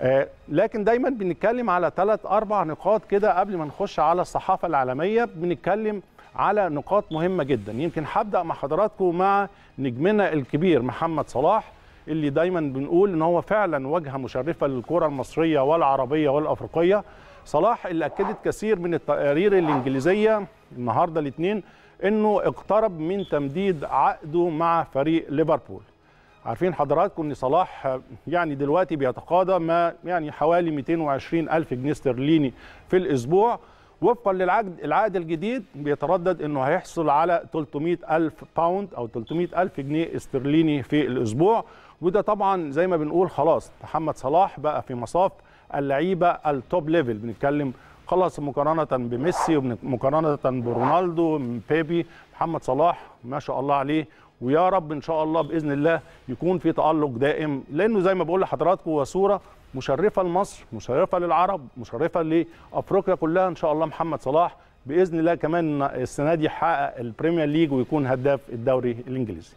آه، لكن دايما بنتكلم على ثلاث اربع نقاط كده قبل ما نخش على الصحافه العالميه بنتكلم على نقاط مهمه جدا يمكن هبدا مع حضراتكم مع نجمنا الكبير محمد صلاح اللي دايما بنقول ان هو فعلا وجهه مشرفه للكره المصريه والعربيه والافريقيه صلاح اللي اكدت كثير من التقارير الانجليزيه النهارده الاثنين انه اقترب من تمديد عقده مع فريق ليفربول عارفين حضراتكم ان صلاح يعني دلوقتي بيتقاضى ما يعني حوالي 220 الف جنيه استرليني في الاسبوع وفقا للعقد العقد الجديد بيتردد انه هيحصل على 300 الف باوند او 300 الف جنيه استرليني في الاسبوع وده طبعا زي ما بنقول خلاص محمد صلاح بقى في مصاف اللعيبه التوب ليفل بنتكلم خلص مقارنه بميسي ومقارنه برونالدو بيبي محمد صلاح ما شاء الله عليه ويا رب ان شاء الله باذن الله يكون في تالق دائم لانه زي ما بقول لحضراتكم هو صوره مشرفه لمصر مشرفه للعرب مشرفه لافريقيا كلها ان شاء الله محمد صلاح باذن الله كمان السنه دي يحقق البريمير ليج ويكون هداف الدوري الانجليزي